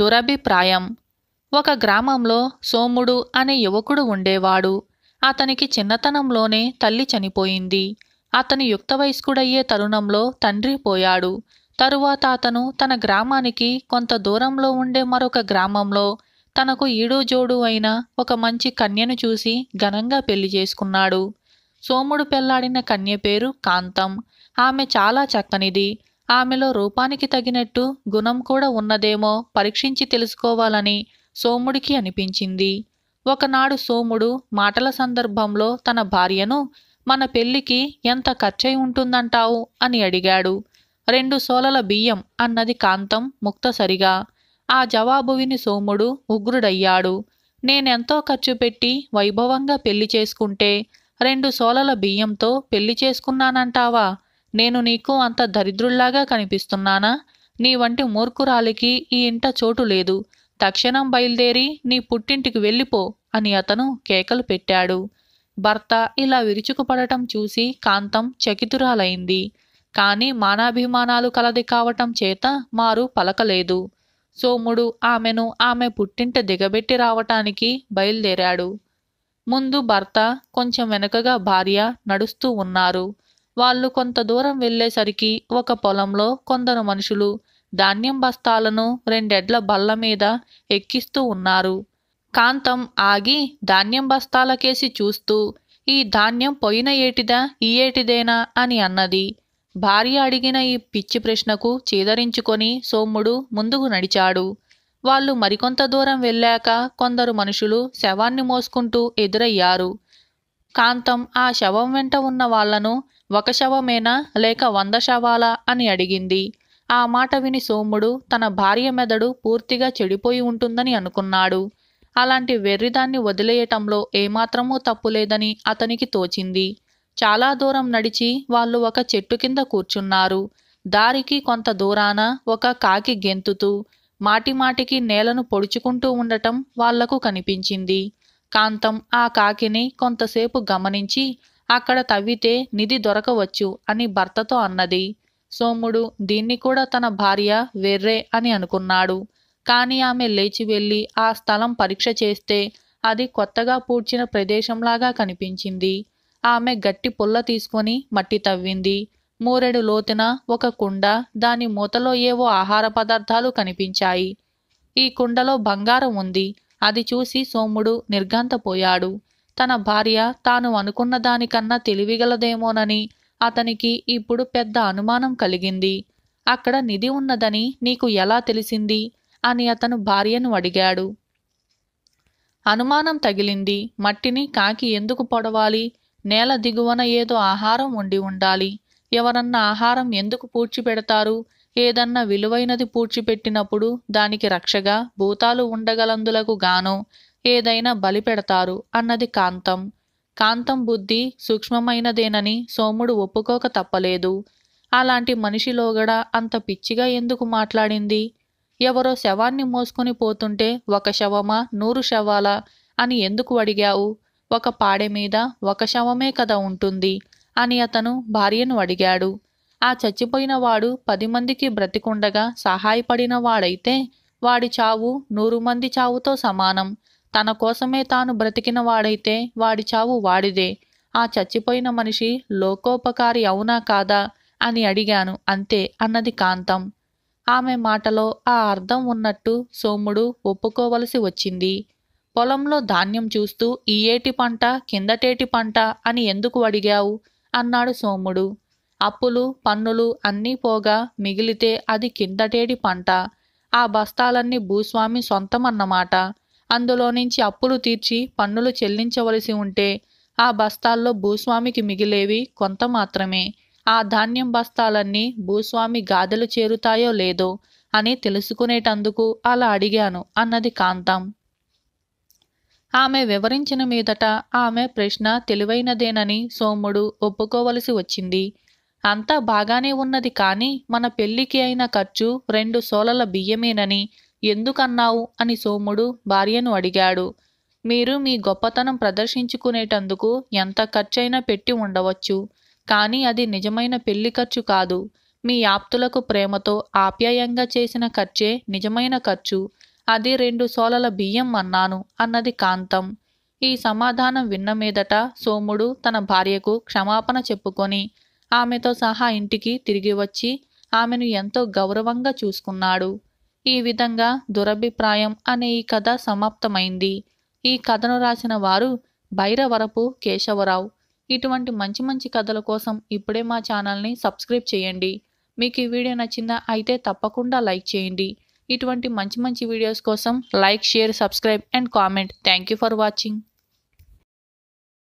దురభిప్రాయం ఒక గ్రామంలో సోముడు అనే యువకుడు ఉండేవాడు అతనికి చిన్నతనంలోనే తల్లి చనిపోయింది అతను యుక్త వయస్కుడయ్యే తరుణంలో తండ్రి పోయాడు తరువాత అతను తన గ్రామానికి కొంత దూరంలో ఉండే మరొక గ్రామంలో తనకు ఈడు జోడు అయిన ఒక మంచి కన్యను చూసి ఘనంగా పెళ్లి చేసుకున్నాడు సోముడు పెళ్లాడిన కన్య పేరు కాంతం ఆమె చాలా చక్కనిది ఆమెలో రూపానికి తగినట్టు గుణం కూడా ఉన్నదేమో పరీక్షించి తెలుసుకోవాలని సోముడికి అనిపించింది ఒకనాడు సోముడు మాటల సందర్భంలో తన భార్యను మన పెళ్లికి ఎంత ఖర్చై ఉంటుందంటావు అని అడిగాడు రెండు సోలల బియ్యం అన్నది కాంతం ముక్తసరిగా ఆ జవాబు విని సోముడు ఉగ్రుడయ్యాడు నేనెంతో ఖర్చు పెట్టి వైభవంగా పెళ్లి చేసుకుంటే రెండు సోలల బియ్యంతో పెళ్లి చేసుకున్నానంటావా నేను నీకు అంత దరిద్రుల్లాగా కనిపిస్తున్నానా నీ వంటి మూర్ఖురాలికి ఈ ఇంట చోటు లేదు తక్షణం బయలుదేరి నీ పుట్టింటికి వెళ్ళిపో అని అతను కేకలు పెట్టాడు భర్త ఇలా విరుచుకుపడటం చూసి కాంతం చకితురాలైంది కానీ మానాభిమానాలు కలది కావటం చేత మారు పలకలేదు సోముడు ఆమెను ఆమె పుట్టింట దిగబెట్టి రావటానికి బయలుదేరాడు ముందు భర్త కొంచెం వెనుకగా భార్య నడుస్తూ ఉన్నారు వాళ్ళు కొంత దూరం వెళ్లేసరికి ఒక పొలంలో కొందరు మనుషులు ధాన్యం బస్తాలను రెండెడ్ల బల్ల మీద ఎక్కిస్తూ ఉన్నారు కాంతం ఆగి ధాన్యం బస్తాలకేసి చూస్తూ ఈ ధాన్యం పోయిన ఏటిదా ఈ ఏటిదేనా అని అన్నది భార్య అడిగిన ఈ పిచ్చి ప్రశ్నకు చేదరించుకొని సోముడు ముందుకు నడిచాడు వాళ్ళు మరికొంత దూరం వెళ్ళాక కొందరు మనుషులు శవాన్ని మోసుకుంటూ ఎదురయ్యారు కాంతం ఆ శవం వెంట ఉన్న వాళ్లను ఒక శవమేనా లేక వంద శవాలా అని అడిగింది ఆ మాట విని సోముడు తన భార్య మెదడు పూర్తిగా చెడిపోయి ఉంటుందని అనుకున్నాడు అలాంటి వెర్రిదాన్ని వదిలేయటంలో ఏమాత్రమూ తప్పులేదని అతనికి తోచింది చాలా దూరం నడిచి వాళ్ళు ఒక చెట్టు కింద కూర్చున్నారు దారికి కొంత దూరాన ఒక కాకి గెంతుతూ మాటిమాటికి నేలను పొడుచుకుంటూ ఉండటం వాళ్లకు కనిపించింది కాంతం ఆ కాకిని కొంతసేపు గమనించి అక్కడ తవ్వితే నిధి దొరకవచ్చు అని భర్తతో అన్నది సోముడు దీన్ని కూడా తన భార్య వెర్రే అని అనుకున్నాడు కానీ ఆమె లేచి వెళ్ళి ఆ స్థలం పరీక్ష చేస్తే అది కొత్తగా పూడ్చిన ప్రదేశంలాగా కనిపించింది ఆమె గట్టి పుల్ల తీసుకొని మట్టి తవ్వింది మూరెడు లోతున ఒక కుండ దాని మూతలో ఏవో ఆహార పదార్థాలు కనిపించాయి ఈ కుండలో బంగారం ఉంది అది చూసి సోముడు నిర్ఘాంతపోయాడు తన భార్య తాను అనుకున్న దానికన్నా తెలివిగలదేమోనని అతనికి ఇప్పుడు పెద్ద అనుమానం కలిగింది అక్కడ నిధి ఉన్నదని నీకు ఎలా తెలిసింది అని అతను భార్యను అడిగాడు అనుమానం తగిలింది మట్టిని కాకి ఎందుకు పొడవాలి నేల దిగువన ఏదో ఆహారం ఉండి ఉండాలి ఎవరన్నా ఆహారం ఎందుకు పూడ్చిపెడతారు ఏదన్నా విలువైనది పూడ్చిపెట్టినప్పుడు దానికి రక్షగా భూతాలు ఉండగలందులకు గాను ఏదైనా బలి పెడతారు అన్నది కాంతం కాంతం బుద్ధి సూక్ష్మమైనదేనని సోముడు ఒప్పుకోక తప్పలేదు అలాంటి మనిషిలోగడ అంత పిచ్చిగా ఎందుకు మాట్లాడింది ఎవరో శవాన్ని మోసుకుని పోతుంటే ఒక శవమా నూరు శవాలా అని ఎందుకు అడిగావు ఒక పాడె మీద ఒక శవమే కదా ఉంటుంది అని అతను భార్యను అడిగాడు ఆ చచ్చిపోయిన వాడు పది మందికి బ్రతికుండగా సహాయపడిన వాడైతే వాడి చావు నూరు మంది చావుతో సమానం తన కోసమే తాను బ్రతికిన వాడైతే వాడి చావు వాడిదే ఆ చచ్చిపోయిన మనిషి లోకోపకారి అవునా కాదా అని అడిగాను అంతే అన్నది కాంతం ఆమె మాటలో ఆ అర్థం ఉన్నట్టు సోముడు ఒప్పుకోవలసి వచ్చింది పొలంలో ధాన్యం చూస్తూ ఈ ఏటి పంట కిందటేటి పంట అని ఎందుకు అడిగావు అన్నాడు సోముడు అప్పులు పన్నులు అన్నీ పోగా మిగిలితే అది కిందటేటి పంట ఆ బస్తాలన్నీ భూస్వామి సొంతమన్నమాట అందులో నుంచి అప్పులు తీర్చి పన్నులు చెల్లించవలసి ఉంటే ఆ బస్తాల్లో భూస్వామికి మిగిలేవి కొంత మాత్రమే ఆ ధాన్యం బస్తాలన్నీ భూస్వామి గాదెలు చేరుతాయో లేదో అని తెలుసుకునేటందుకు అలా అడిగాను అన్నది కాంతం ఆమె వివరించిన మీదట ఆమె ప్రశ్న తెలివైనదేనని సోముడు ఒప్పుకోవలసి వచ్చింది అంతా బాగానే ఉన్నది కానీ మన పెళ్లికి అయిన ఖర్చు రెండు సోలల బియ్యమేనని ఎందుకన్నావు అని సోముడు భార్యను అడిగాడు మీరు మీ గొప్పతనం ప్రదర్శించుకునేటందుకు ఎంత ఖర్చైనా పెట్టి ఉండవచ్చు కానీ అది నిజమైన పెళ్లి ఖర్చు కాదు మీ ఆప్తులకు ప్రేమతో ఆప్యాయంగా చేసిన ఖర్చే నిజమైన ఖర్చు అది రెండు సోలల బియ్యం అన్నాను అన్నది కాంతం ఈ సమాధానం విన్న మీదట సోముడు తన భార్యకు క్షమాపణ చెప్పుకొని ఆమెతో సహా ఇంటికి తిరిగి వచ్చి ఆమెను ఎంతో గౌరవంగా చూసుకున్నాడు ఈ విధంగా దురభిప్రాయం అనే ఈ కథ సమాప్తమైంది ఈ కథను రాసిన వారు భైరవరపు కేశవరావు ఇటువంటి మంచి మంచి కథల కోసం ఇప్పుడే మా ఛానల్ని సబ్స్క్రైబ్ చేయండి మీకు ఈ వీడియో నచ్చిందా అయితే తప్పకుండా లైక్ చేయండి ఇటువంటి మంచి మంచి వీడియోస్ కోసం like share subscribe and comment thank for watching